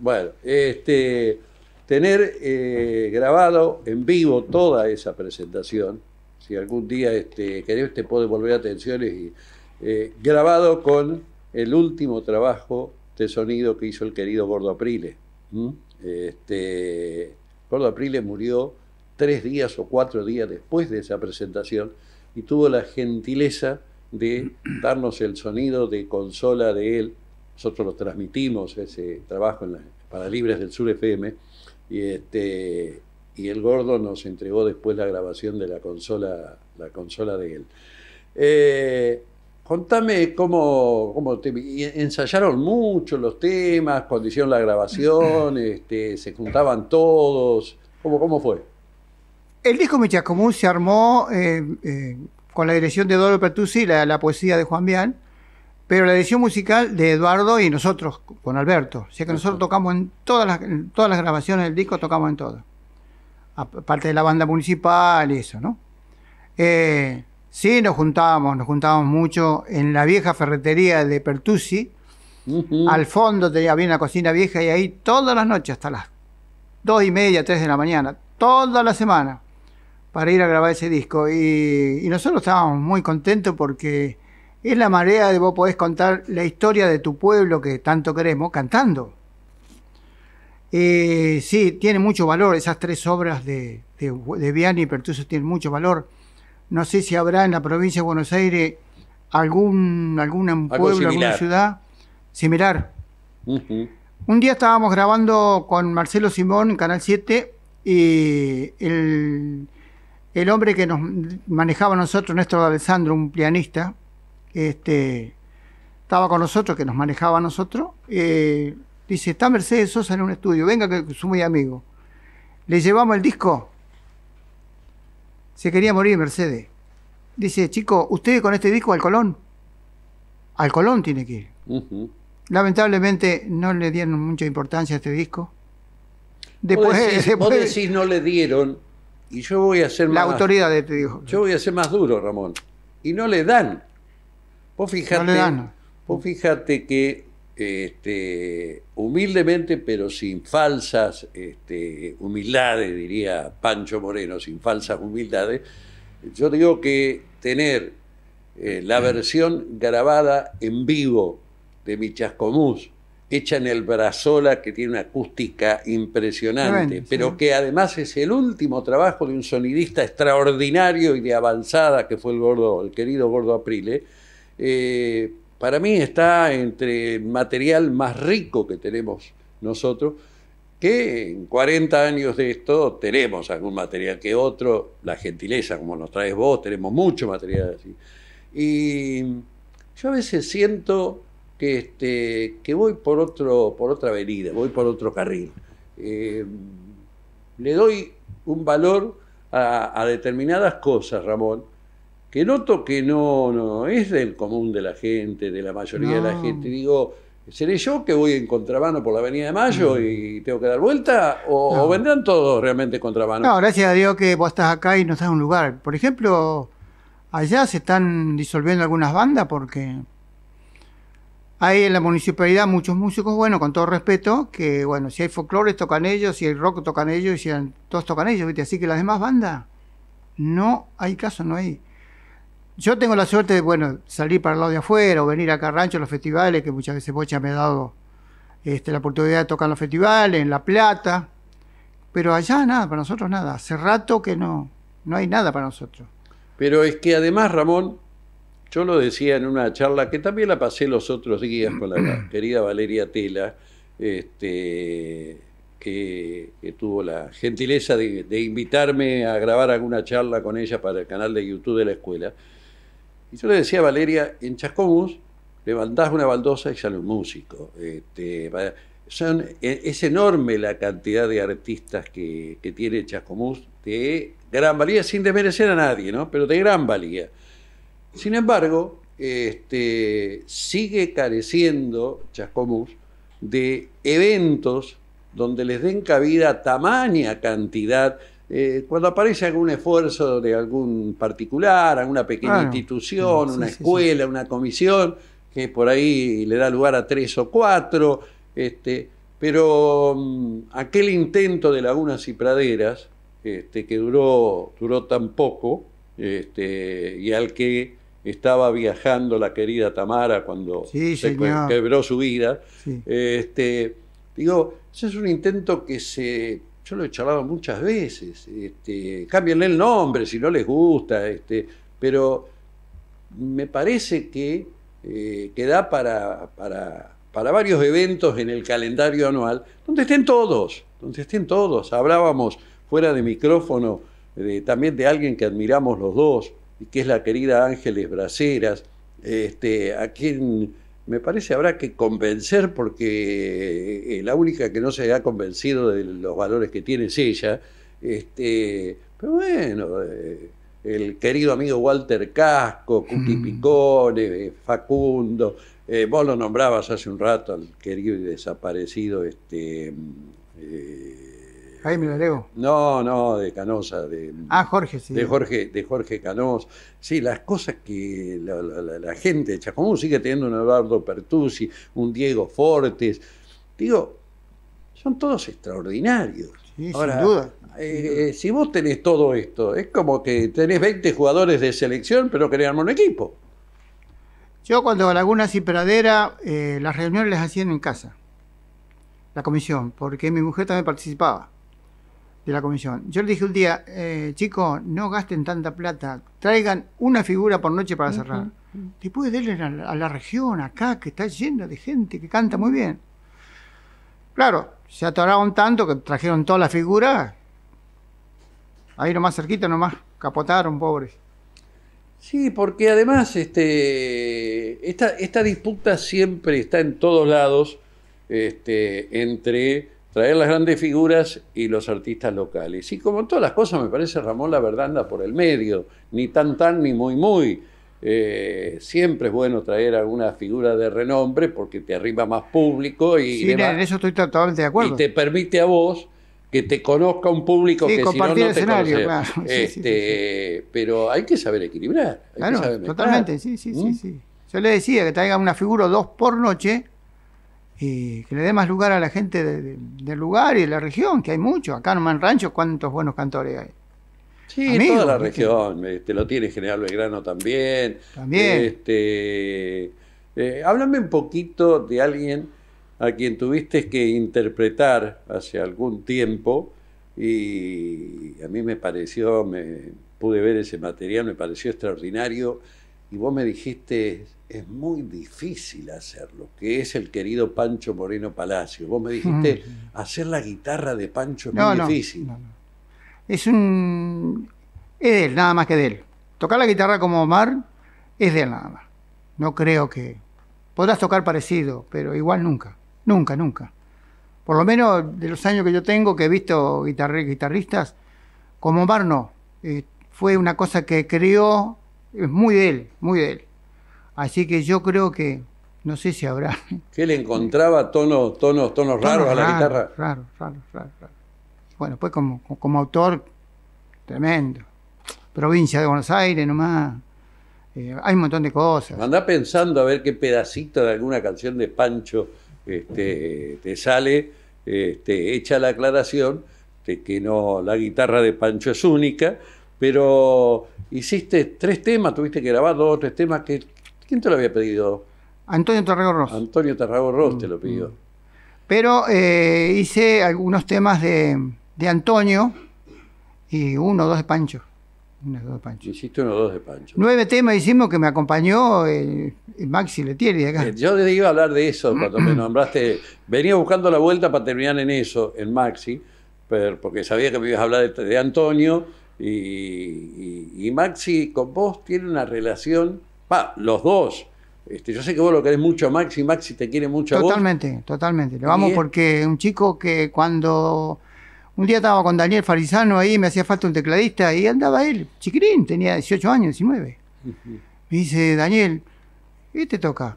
Bueno, este tener eh, grabado en vivo toda esa presentación. Si algún día este, querés, te puedo devolver atenciones. Y, eh, grabado con el último trabajo de sonido que hizo el querido Gordo Aprile. Este, Gordo Aprile murió tres días o cuatro días después de esa presentación y tuvo la gentileza de darnos el sonido de consola de él. Nosotros lo transmitimos, ese trabajo en la, para Libres del Sur FM. Y, este, y el gordo nos entregó después la grabación de la consola, la consola de él. Eh, contame cómo, ensayaron mucho los temas, cuando hicieron la grabación, este, se juntaban todos, ¿cómo, cómo fue? El disco Michacomún se armó eh, eh, con la dirección de Dolo Pertusi, la, la poesía de Juan Bian, pero la edición musical de Eduardo y nosotros con Alberto. O sea que nosotros tocamos en todas las, grabaciones del disco, tocamos en todas. Aparte de la banda municipal y eso, ¿no? Eh, sí, nos juntábamos, nos juntábamos mucho en la vieja ferretería de Pertusi. Al fondo tenía, había una cocina vieja y ahí todas las noches, hasta las dos y media, tres de la mañana, toda la semana, para ir a grabar ese disco. Y, y nosotros estábamos muy contentos porque es la marea de vos podés contar la historia de tu pueblo que tanto queremos cantando. Eh, sí, tiene mucho valor, esas tres obras de, de, Viani y Pertuso tienen mucho valor. No sé si habrá en la provincia de Buenos Aires algún, algún pueblo, alguna ciudad similar. Un día estábamos grabando con Marcelo Simón en Canal 7 y el, hombre que nos manejaba a nosotros, nuestro Alessandro, un pianista, este, estaba con nosotros, que nos manejaba a nosotros, eh, dice, está Mercedes Sosa en un estudio, venga que es muy amigo. Le llevamos el disco. Se quería morir Mercedes. Dice, chico, usted con este disco al Colón. Al Colón tiene que ir. Lamentablemente no le dieron mucha importancia a este disco. Después, vos decís, no le dieron, y yo voy a ser más... La autoridad de este Yo voy a ser más duro, Ramón. Y no le dan. Vos fíjate, fíjate que este, humildemente, pero sin falsas este, humildades, diría Pancho Moreno, sin falsas humildades, yo digo que tener eh, la versión grabada en vivo de michascomús, hecha en el Brazola, que tiene una acústica impresionante, pero que además es el último trabajo de un sonidista extraordinario y de avanzada que fue el gordo, el querido Gordo Aprile eh, para mí está entre el material más rico que tenemos nosotros, que en 40 años de esto tenemos algún material que otro, la gentileza como nos traes vos, tenemos mucho material así. Y yo a veces siento que, este, que voy por, otro, por otra avenida, voy por otro carril. Eh, le doy un valor a determinadas cosas, Ramón, que noto que no, no, es del común de la gente, de la mayoría de la gente. Digo, ¿seré yo que voy en contrabando por la Avenida de Mayo mm. y tengo que dar vuelta? ¿O, vendrán todos realmente en contrabando? No, gracias a Dios que vos estás acá y no estás en un lugar. Por ejemplo, allá se están disolviendo algunas bandas porque hay en la municipalidad muchos músicos, bueno, con todo respeto, que bueno, si hay folclores tocan ellos, si hay rock tocan ellos, si todos tocan ellos, Así que las demás bandas, no hay caso, no hay yo tengo la suerte de, bueno, salir para el lado de afuera o venir acá a Rancho a los festivales, que muchas veces Bocha me ha dado este, la oportunidad de tocar en los festivales, en La Plata. Pero allá nada, para nosotros nada. Hace rato que no, no hay nada para nosotros. Pero es que además, Ramón, yo lo decía en una charla que también la pasé los otros días con la querida Valeria Tela, este, que, tuvo la gentileza de, invitarme a grabar alguna charla con ella para el canal de YouTube de la escuela yo le decía a Valeria, en Chascomús levantás una baldosa y sale un músico. Este, e, es enorme la cantidad de artistas que, tiene Chascomús de gran valía, sin desmerecer a nadie, ¿no? pero de gran valía. Sin embargo, este, sigue careciendo Chascomús de eventos donde les den cabida tamaña cantidad eh, cuando aparece algún esfuerzo de algún particular, alguna pequeña institución, una escuela, una comisión, que por ahí le da lugar a tres o cuatro, este, pero mm, aquel intento de lagunas y praderas, este, que duró, duró tan poco, este, y al que estaba viajando la querida Tamara cuando se quebró su vida, este, digo, ese es un intento que se yo lo he charlado muchas veces, este, el nombre si no les gusta, este, pero me parece que, eh, da para, para, varios eventos en el calendario anual, donde estén todos, donde estén todos. Hablábamos fuera de micrófono eh, también de alguien que admiramos los dos, y que es la querida Ángeles Braceras, este, a quien me parece habrá que convencer porque eh, la única que no se ha convencido de los valores que tiene es ella. Este, pero bueno, eh, el querido amigo Walter Casco, Cuti mm. Picone, eh, Facundo, vos lo nombrabas hace un rato al querido y desaparecido este, Jaime leo. No, no, de Canosa, de. Ah, Jorge, sí. De Jorge, de Jorge Canosa. Sí, las cosas que la, gente de Chacomún sigue teniendo un Eduardo Pertusi, un Diego Fortes. Digo, son todos extraordinarios. Sí, sin duda. Eh, eh, si vos tenés todo esto, es como que tenés 20 jugadores de selección, pero creamos un equipo. Yo cuando Lagunas y Pradera, eh, las reuniones las hacían en casa, la comisión, porque mi mujer también participaba de la comisión. Yo le dije un día, eh, chicos, no gasten tanta plata, traigan una figura por noche para cerrar. Después denle a la, la, región, acá, que está llena de gente que canta muy bien. Claro, se atoraron tanto que trajeron toda la figura. Ahí nomás cerquita, nomás capotaron, pobres. Sí, porque además este, esta, esta disputa siempre está en todos lados este, entre traer las grandes figuras y los artistas locales. Y como todas las cosas, me parece, Ramón, la verdad anda por el medio, ni tan tan ni muy muy. Eh, siempre es bueno traer alguna figura de renombre porque te arriba más público y sí, en eso estoy totalmente de acuerdo. Y te permite a vos que te conozca un público que si no, no te escenario, este, Pero hay que saber equilibrar. totalmente, sí, sí, ¿Mm? sí. Yo le decía que traigan una figura o dos por noche y que le dé más lugar a la gente del lugar y de la región, que hay mucho. Acá en Man Rancho, ¿cuántos buenos cantores hay? Sí, toda la región. te este, lo tiene General Belgrano también. También. Este, eh, háblame un poquito de alguien a quien tuviste que interpretar hace algún tiempo y a mí me pareció, me pude ver ese material, me pareció extraordinario y vos me dijiste, es muy difícil hacerlo, que es el querido Pancho Moreno Palacio. Vos me dijiste, mm. hacer la guitarra de Pancho es muy difícil. No, es un... Es de él, nada más que de él. Tocar la guitarra como Omar es de él nada más. No creo que... Podrás tocar parecido, pero igual nunca. Nunca, nunca. Por lo menos de los años que yo tengo, que he visto guitarristas, como Omar no. Eh, fue una cosa que creó es muy de él, muy de él. Así que yo creo que, no sé si habrá. que le encontraba tonos, tonos, tonos raros a la guitarra? Raro, raro, raro, Bueno, pues como, como autor, tremendo. Provincia de Buenos Aires nomás. Eh, hay un montón de cosas. Andá pensando a ver qué pedacito de alguna canción de Pancho este, te sale, este, echa la aclaración de que no, la guitarra de Pancho es única pero hiciste tres temas, tuviste que grabar dos o tres temas. Que, ¿Quién te lo había pedido? Antonio Tarrago Ross. Antonio Tarrago Ross te lo mm, pidió. Mm. Pero eh, hice algunos temas de, Antonio y uno o dos de Pancho. Uno, dos de Pancho. Hiciste uno o dos de Pancho. Nueve temas hicimos que me acompañó el, Maxi Letieri de acá. Eh, yo iba a hablar de eso cuando me nombraste. Venía buscando la vuelta para terminar en eso, en Maxi, porque sabía que me ibas a hablar de, de Antonio y, Maxi con vos tiene una relación, pa, los dos. Este, yo sé que vos lo querés mucho a Maxi, Maxi te quiere mucho totalmente, a vos. Totalmente, totalmente. Lo vamos porque un chico que cuando un día estaba con Daniel Farisano ahí, me hacía falta un tecladista y andaba él, chiquirín, tenía 18 años, 19. Me dice, Daniel, ¿y te este toca?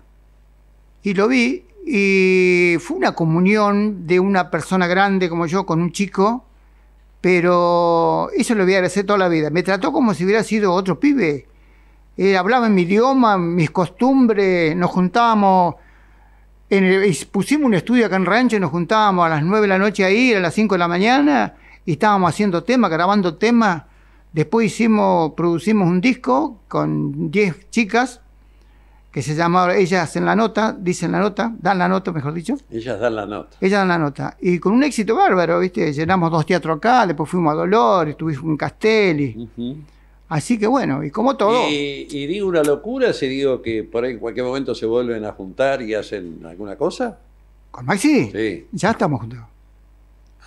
Y lo vi y fue una comunión de una persona grande como yo con un chico pero eso lo voy a agradecer toda la vida. Me trató como si hubiera sido otro pibe. Eh, hablaba en mi idioma, mis costumbres, nos juntábamos, en pusimos un estudio acá en Rancho y nos juntábamos a las 9 de la noche ahí, a las 5 de la mañana, y estábamos haciendo temas, grabando temas. Después hicimos, producimos un disco con 10 chicas que se llama ahora Ellas en la nota, dicen la nota, dan la nota, mejor dicho. Ellas dan la nota. Ellas dan la nota. Y con un éxito bárbaro, ¿viste? Llenamos dos teatros acá, después fuimos a Dolores, estuvimos un Castelli. Así que bueno, y como todo. Y, digo una locura si digo que por ahí en cualquier momento se vuelven a juntar y hacen alguna cosa. ¿Con Maxi? Sí. Ya estamos juntos.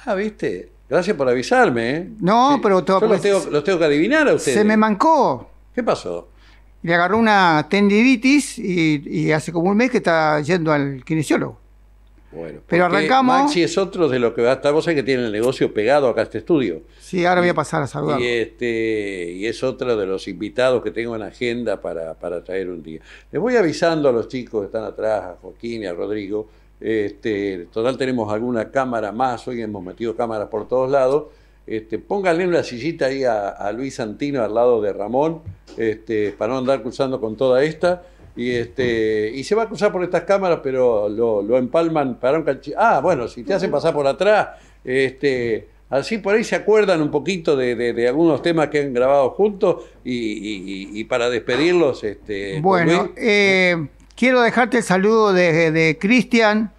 Ah, viste. Gracias por avisarme, ¿eh? No, pero tengo, los tengo que adivinar a ustedes. Se me mancó. ¿Qué pasó? le agarró una tendinitis y, hace como un mes que está yendo al kinesiólogo. Bueno, pero arrancamos. Maxi es otro de los que va a estar. Vos sabés que tiene el negocio pegado acá a este estudio. Sí, ahora voy a pasar a saludar. Y, este, y es otro de los invitados que tengo en agenda para, para traer un día. Les voy avisando a los chicos que están atrás, a Joaquín y a Rodrigo. Este, total, tenemos alguna cámara más. Hoy hemos metido cámaras por todos lados este, pónganle una sillita ahí a, Luis Santino al lado de Ramón, este, para no andar cruzando con toda esta. Este, y, se va a cruzar por estas cámaras, pero lo, empalman para un Ah, bueno, si te hacen pasar por atrás, este, así por ahí se acuerdan un poquito de, algunos temas que han grabado juntos y, para despedirlos. bueno, eh, quiero dejarte el saludo de, Cristian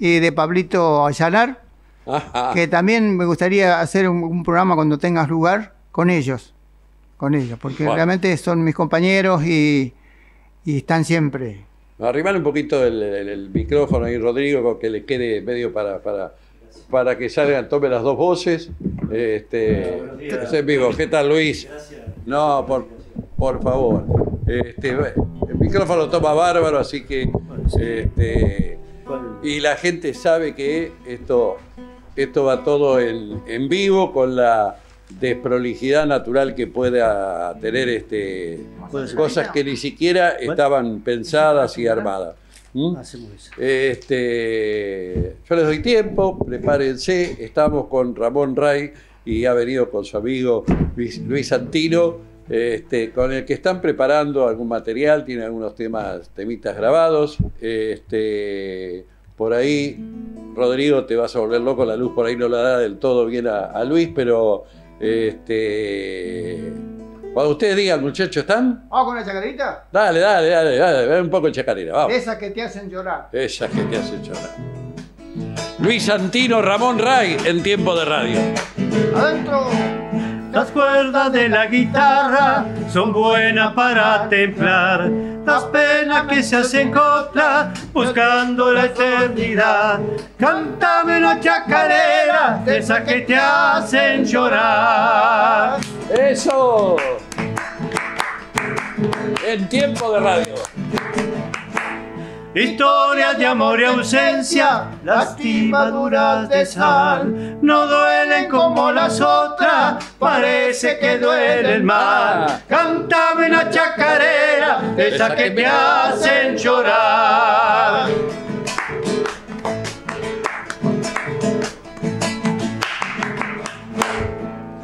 y de Pablito Ayalar que también me gustaría hacer un, programa cuando tengas lugar con ellos, con ellos, porque realmente son mis compañeros y, están siempre. Arrimar un poquito el, micrófono ahí, Rodrigo, que le quede medio para, para, que salgan, tome las dos voces. Este, ¿Qué tal, Luis? No, por, favor. Este, el micrófono toma bárbaro, así que... Este, y la gente sabe que esto esto va todo en, vivo con la desprolijidad natural que pueda tener este, cosas que ni siquiera estaban pensadas y armadas. ¿Mm? Este, yo les doy tiempo, prepárense, estamos con Ramón Ray y ha venido con su amigo Luis, Antino, este, con el que están preparando algún material, tiene algunos temas, temitas grabados. Este, por ahí, Rodrigo, te vas a volver loco, la luz por ahí no la da del todo bien a, Luis, pero este. Cuando ustedes digan, muchachos, ¿están? ¿Vamos con la chacarita? Dale, dale, dale, dale, Ve un poco de chacarita vamos. esas que te hacen llorar. esas que te hacen llorar. Luis Santino, Ramón Ray, en tiempo de radio. Adentro. Las cuerdas de la guitarra son buenas para templar las penas que se hacen copla buscando la eternidad. Cántame la chacarera, esas que te hacen llorar. Eso. El tiempo de radio. Historias de amor y ausencia, lastimaduras de sal, no duelen como las otras, parece que duelen mal. Cántame una chacarera, esa que me hacen llorar.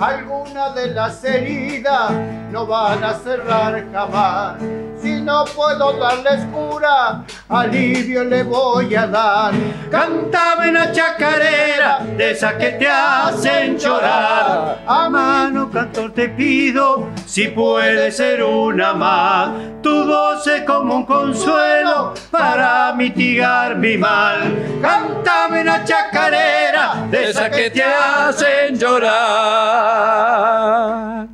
alguna de las heridas no van a cerrar jamás. Si no puedo darles cura, alivio le voy a dar. Cantame una chacarera de esa que te hacen llorar. A mano, cantor, te pido si puede ser una más. Tu voz es como un consuelo para mitigar mi mal. Cántame una chacarera de esa que te hacen llorar.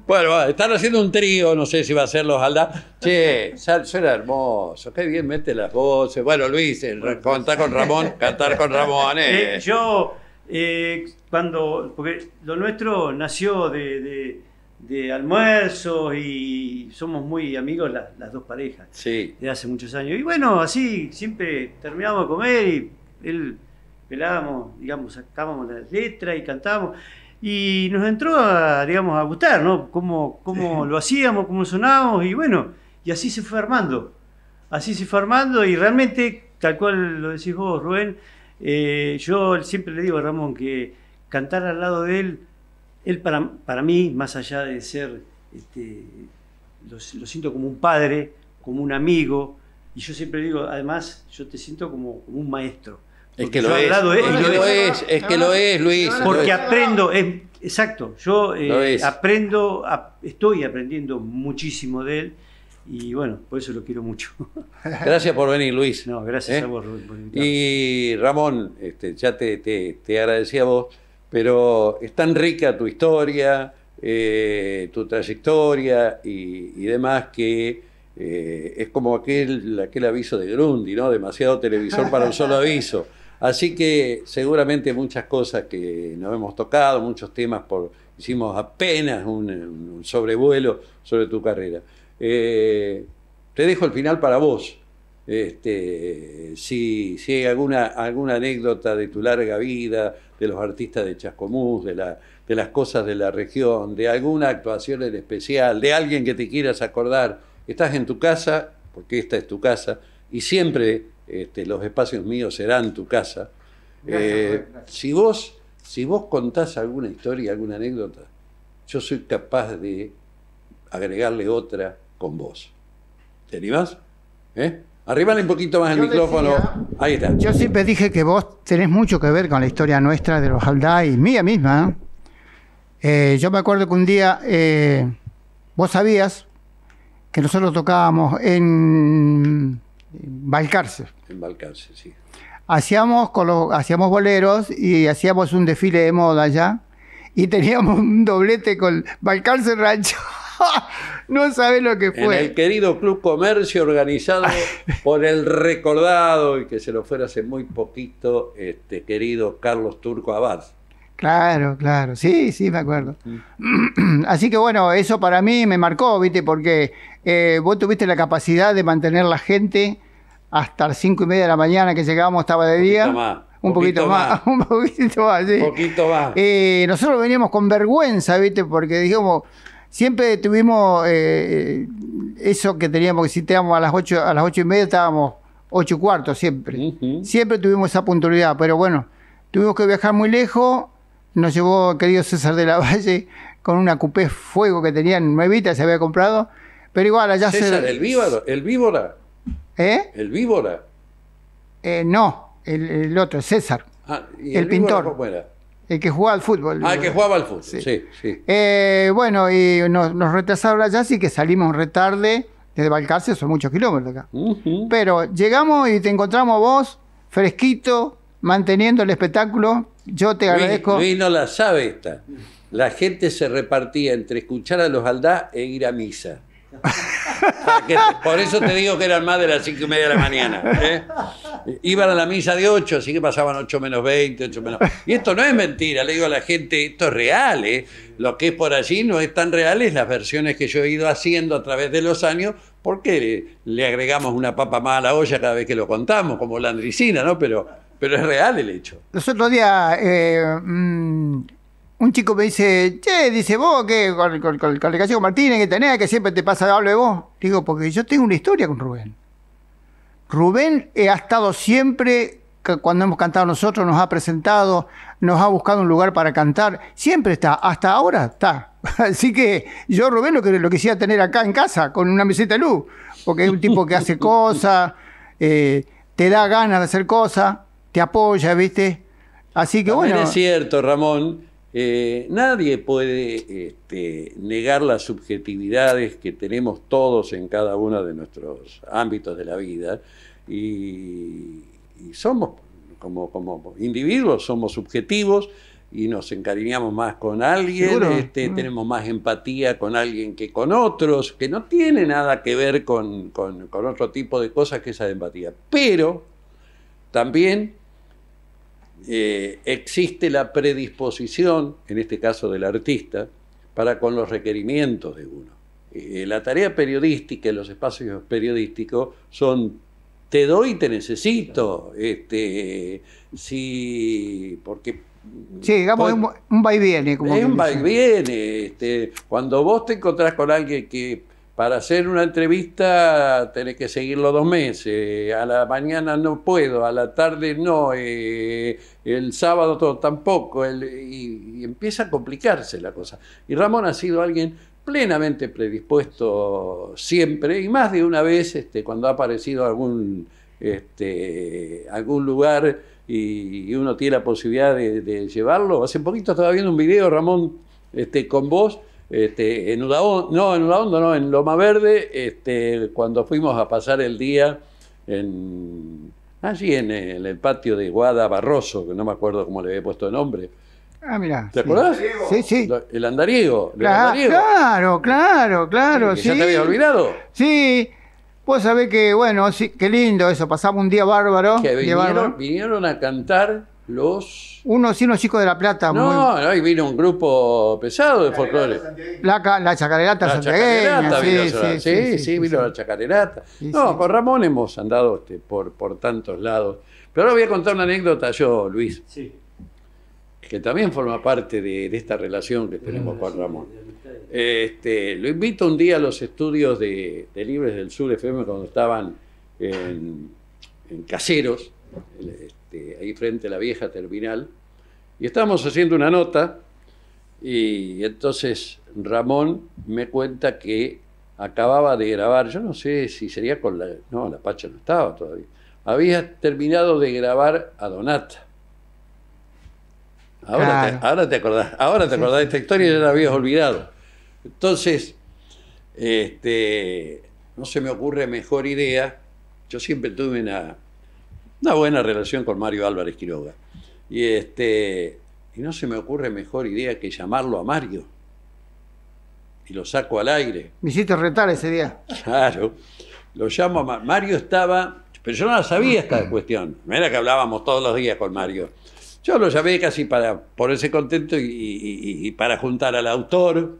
Bueno, están haciendo un trío, no sé si va a ser los Alda Che, suena hermoso, qué bien mete las voces. Bueno, Luis, eh, cantar con Ramón, cantar con Ramón. yo, eh, cuando, porque lo nuestro nació de, almuerzos y somos muy amigos las dos parejas de hace muchos años. Y bueno, así siempre terminábamos de comer y él pelábamos, digamos, sacábamos las letras y cantábamos y nos entró a, a gustar, ¿no? Cómo, lo hacíamos, cómo sonábamos y bueno, y así se fue armando. Así se fue armando y realmente, tal cual lo decís vos, Rubén, eh, yo siempre le digo a Ramón que cantar al lado de él, él para, para mí, más allá de ser, este, lo, siento como un padre, como un amigo, y yo siempre digo, además, yo te siento como un maestro. Es que, lo es. es. Luis. Porque aprendo, exacto, yo eh, aprendo, estoy aprendiendo muchísimo de él y bueno, por eso lo quiero mucho. Gracias por venir, Luis. gracias ¿Eh? a vos, Y Ramón, este, ya te, te, agradecía a vos, pero es tan rica tu historia, eh, tu trayectoria y, demás que... es como aquel, aquel aviso de Grundy, ¿no? Demasiado televisor para un solo aviso. Así que seguramente muchas cosas que no hemos tocado, muchos temas por hicimos apenas un, sobrevuelo sobre tu carrera. Eh, te dejo el final para vos. Este, si, si, hay alguna, alguna anécdota de tu larga vida, de los artistas de Chascomús, de, la, de las cosas de la región, de alguna actuación en especial, de alguien que te quieras acordar, estás en tu casa, porque esta es tu casa, y siempre este, los espacios míos serán tu casa. Eh, si, vos, si vos contás alguna historia, alguna anécdota, yo soy capaz de agregarle otra con vos. ¿Te animás? ¿Eh? un poquito más el micrófono. Ahí está. Yo siempre dije que vos tenés mucho que ver con la historia nuestra de los Alday, mía misma. ¿eh? Eh, yo me acuerdo que un día vos sabías que nosotros tocábamos en Balcarce. En Balcarce, sí. Hacíamos, con hacíamos boleros y hacíamos un desfile de moda allá. Y teníamos un doblete con Balcarce Rancho. no sabes lo que fue. En el querido Club Comercio organizado por el recordado y que se lo fuera hace muy poquito, este querido Carlos Turco Abad. Claro, claro, sí, sí, me acuerdo. Mm. Así que bueno, eso para mí me marcó, ¿viste? Porque eh, vos tuviste la capacidad de mantener la gente hasta las cinco y media de la mañana que llegábamos, estaba de día. Un poquito, más, un poquito más, sí. Un poquito más. Eh, nosotros veníamos con vergüenza, ¿viste? Porque digamos... siempre tuvimos eh, eso que teníamos, que si teníamos a las 8, a las ocho y media estábamos ocho y cuarto siempre. Siempre tuvimos esa puntualidad, pero bueno, tuvimos que viajar muy lejos, nos llevó el querido César de la Valle con una coupé fuego que tenían nuevita, se había comprado, pero igual allá César, el el víbora. ¿Eh? ¿El víbora? Eh, no, el, otro, César. Ah, el, pintor. El que jugaba al fútbol. Ah, que jugaba al fútbol, sí. Eh, bueno, y nos, nos retrasaron allá, así que salimos retarde. Desde Balcarce son muchos kilómetros acá. Pero llegamos y te encontramos a vos, fresquito, manteniendo el espectáculo. Yo te agradezco. Luis no la sabe esta. La gente se repartía entre escuchar a los Aldá e ir a misa. Ah, por eso te digo que eran más de las 5 y media de la mañana. ¿eh? Iban a la misa de 8, así que pasaban 8 menos 20, 8 menos. Y esto no es mentira, le digo a la gente, esto es real. ¿eh? Lo que es por allí no es tan real, es las versiones que yo he ido haciendo a través de los años, porque le, agregamos una papa más a la olla cada vez que lo contamos, como la andricina, ¿no? Pero, pero es real el hecho. Los día. Eh, mm, un chico me dice, che, dice vos que con, con, el Martínez que tenés, que siempre te pasa, hablo de vos. Digo, porque yo tengo una historia con Rubén. Rubén eh, ha estado siempre, cuando hemos cantado nosotros, nos ha presentado, nos ha buscado un lugar para cantar, siempre está, hasta ahora está. Así que yo Rubén lo, que, lo quisiera tener acá en casa, con una meseta de luz, porque es un tipo que hace cosas, eh, te da ganas de hacer cosas, te apoya, ¿viste? Así que bueno. Es cierto, Ramón, eh, nadie puede este, negar las subjetividades que tenemos todos en cada uno de nuestros ámbitos de la vida y, somos, como, como individuos, somos subjetivos y nos encariñamos más con alguien, este, mm. tenemos más empatía con alguien que con otros, que no tiene nada que ver con, con otro tipo de cosas que esa empatía. Pero también eh, existe la predisposición, en este caso del artista, para con los requerimientos de uno. Eh, la tarea periodística y los espacios periodísticos son te doy, te necesito. Este, sí, porque. Sí, digamos, un, un viene. es un va y viene. Este, cuando vos te encontrás con alguien que para hacer una entrevista tenés que seguirlo dos meses. A la mañana no puedo, a la tarde no, eh, el sábado tampoco. y, empieza a complicarse la cosa. Y Ramón ha sido alguien plenamente predispuesto siempre y más de una vez este, cuando ha aparecido algún, este, algún lugar y, uno tiene la posibilidad de, de llevarlo. Hace poquito estaba viendo un video, Ramón, este, con vos este, en no, en no, en Loma Verde, este, cuando fuimos a pasar el día en, allí en el, patio de Guada Barroso, que no me acuerdo cómo le había puesto el nombre. Ah, mira ¿Te Sí, sí. El andariego. claro, claro, claro, Sí, ¿Ya te había olvidado? Sí. Vos sabés que, bueno, sí, qué lindo eso. Pasamos un día bárbaro. Que vinieron a cantar los. Unos, y unos chicos de La Plata. No, no, ahí vino un grupo pesado de folclore. La, la chacarerata La Sí, sí, sí, sí, vino la chacarerata. no, con Ramón hemos andado este, por, por tantos lados. Pero ahora voy a contar una anécdota yo, Luis. Sí. Que también forma parte de, esta relación que tenemos ah, con Ramón. Este, lo invito un día a los estudios de, Libres del Sur FM cuando estaban en Caseros este, ahí frente a la vieja terminal, y estábamos haciendo una nota y entonces Ramón me cuenta que acababa de grabar, yo no sé si sería con la... No, la Pacha no estaba todavía. Había terminado de grabar a Donata. Ahora, te, ahora te acordás, ahora te acordás de esta historia, ya la habías olvidado. Entonces, este, no se me ocurre mejor idea. Yo siempre tuve una, una buena relación con Mario Álvarez Quiroga. Y, este, no se me ocurre mejor idea que llamarlo a Mario. Y lo saco al aire. Me hiciste retar ese día. Claro. Lo llamo a Mario. Mario estaba. Pero yo no la sabía esta cuestión. Mira era que hablábamos todos los días con Mario. Yo lo llamé casi para ponerse contento y, para juntar al autor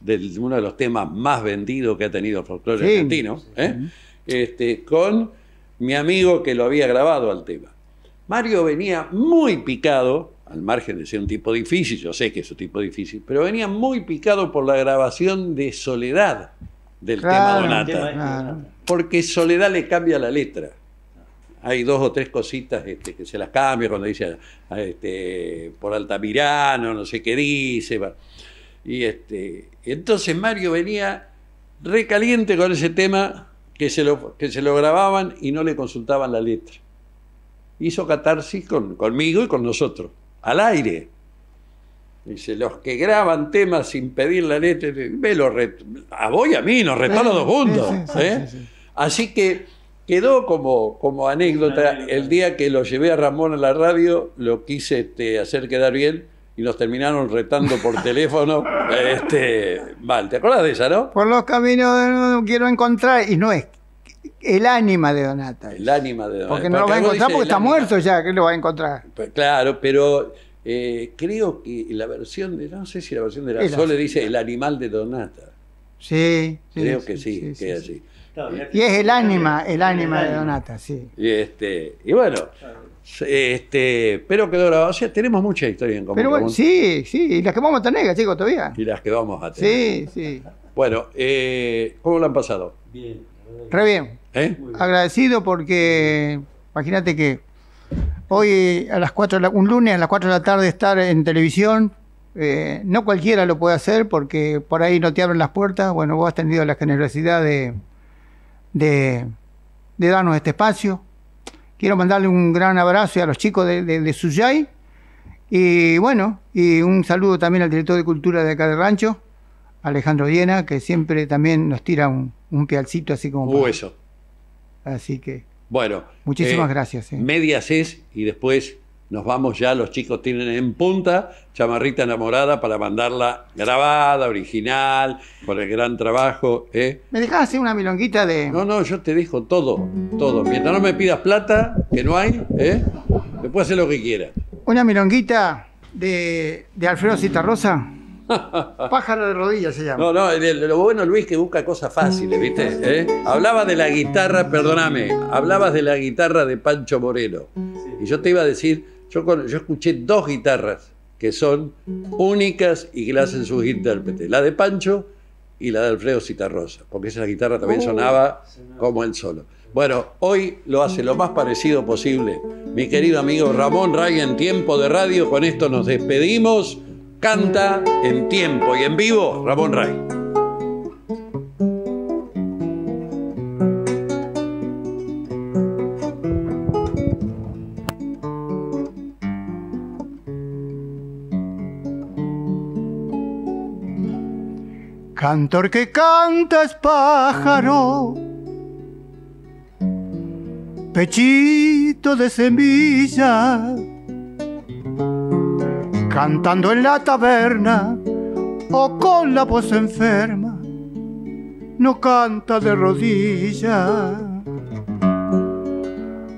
de uno de los temas más vendidos que ha tenido el folclore argentino, ¿eh? este, con mi amigo que lo había grabado al tema. Mario venía muy picado, al margen de ser un tipo difícil, yo sé que es un tipo difícil, pero venía muy picado por la grabación de Soledad del tema Donata. Porque Soledad le cambia la letra. Hay dos o tres cositas este, que se las cambia cuando dice ah, este, por Altamirano, no sé qué dice. Y este, entonces Mario venía recaliente con ese tema que se, lo, que se lo grababan y no le consultaban la letra. Hizo catarsis con, conmigo y con nosotros, al aire. Dice, los que graban temas sin pedir la letra, me lo a vos y a mí nos retó los dos mundos. ¿eh? Así que quedó como, como anécdota, el día que lo llevé a Ramón a la radio, lo quise este, hacer quedar bien y nos terminaron retando por teléfono. Este, mal, ¿te acuerdas de esa, no? Por los caminos no quiero encontrar, y no es el ánima de Donata. El ánima de Donata. Porque no lo va a encontrar porque está muerto ya, que lo va a encontrar. claro, pero eh, creo que la versión de, no sé si la versión de la le dice el animal de Donata. Sí, Creo que sí, que es así. Y es el ánima, el ánima de Donata, sí. Y, este, y bueno, este, pero quedó grabado. tenemos mucha historia en común. sí, sí, y las que vamos a tener, chicos, todavía. Y las que vamos a tener. Sí, sí. Bueno, eh, ¿cómo lo han pasado? Bien. Re ¿Eh? bien. Agradecido porque, imagínate que hoy a las 4, un lunes a las 4 de la tarde estar en televisión, eh, no cualquiera lo puede hacer porque por ahí no te abren las puertas. Bueno, vos has tenido la generosidad de, de darnos este espacio Quiero mandarle un gran abrazo a los chicos de, de, Suyay. Y bueno, y un saludo también al director de cultura de acá de rancho, Alejandro Viena, que siempre también nos tira un, pialcito así como. por eso. Así que. Bueno. Muchísimas eh, gracias. Eh. Medias es y después nos vamos ya, los chicos tienen en punta Chamarrita Enamorada para mandarla grabada, original, por el gran trabajo. ¿eh? ¿Me dejas hacer una milonguita de.? No, no, yo te dejo todo, todo. Mientras no me pidas plata, que no hay, ¿eh? puedo hacer lo que quieras. Una milonguita de, de Alfredo Citarrosa. Pájaro de rodillas se llama. No, no, lo bueno, Luis, que busca cosas fáciles, ¿viste? ¿Eh? Hablaba de la guitarra, perdóname, hablabas de la guitarra de Pancho Moreno. Y yo te iba a decir yo, escuché dos guitarras que son únicas y que la hacen sus intérpretes, la de Pancho y la de Alfredo Citarrosa, porque esa guitarra también uh. sonaba como el solo. Bueno, hoy lo hace lo más parecido posible mi querido amigo Ramón Ray en Tiempo de Radio. Con esto nos despedimos. Canta en tiempo y en vivo Ramón Ray. Cantor que es pájaro, pechito de semilla, cantando en la taberna o con la voz enferma, no canta de rodilla.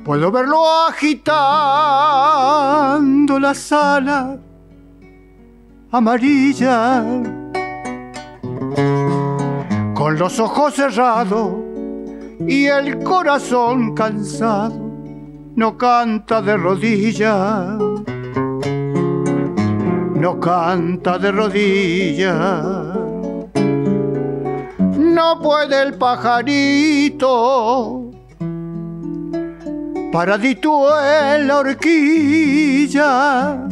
Puedo verlo agitando la sala amarilla con los ojos cerrados y el corazón cansado, no canta de rodillas, no canta de rodillas. No puede el pajarito paradito en la horquilla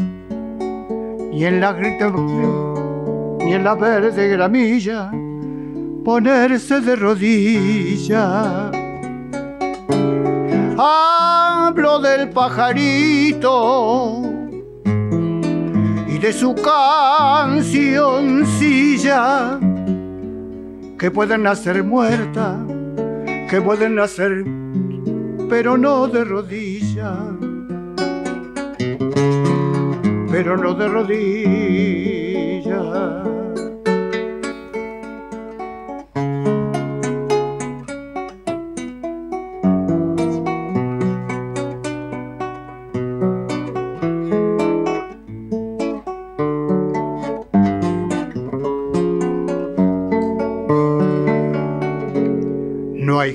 y en la grita, y en la verde gramilla ponerse de rodilla. Hablo del pajarito y de su cancioncilla, que pueden nacer muerta, que pueden nacer, pero no de rodilla, pero no de rodilla.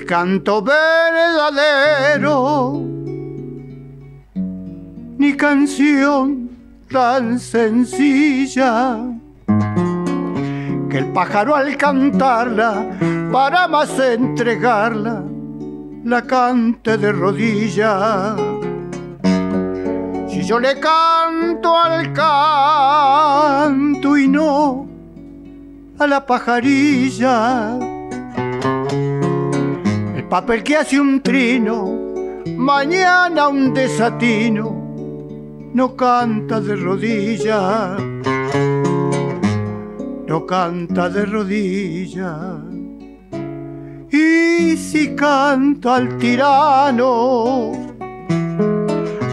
canto verdadero, ni canción tan sencilla que el pájaro al cantarla para más entregarla la cante de rodilla. Si yo le canto al canto y no a la pajarilla papel que hace un trino, mañana un desatino, no canta de rodillas, no canta de rodillas. Y si canta al tirano,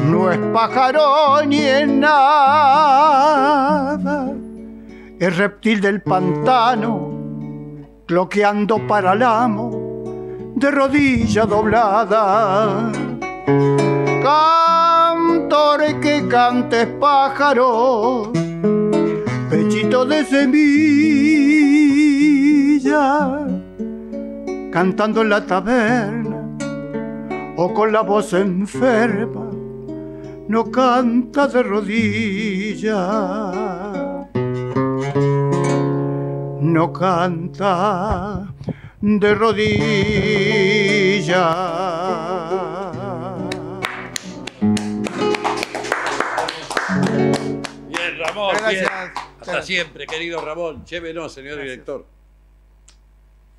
no es pájaro ni es nada, es reptil del pantano, cloqueando para el amo de rodilla doblada. Cantores que cantes pájaro, pechito de semilla, cantando en la taberna o con la voz enferma, no canta de rodilla. No canta de rodillas. Bien, Ramón. Gracias. Hasta siempre, querido Ramón. Llévenos, señor director.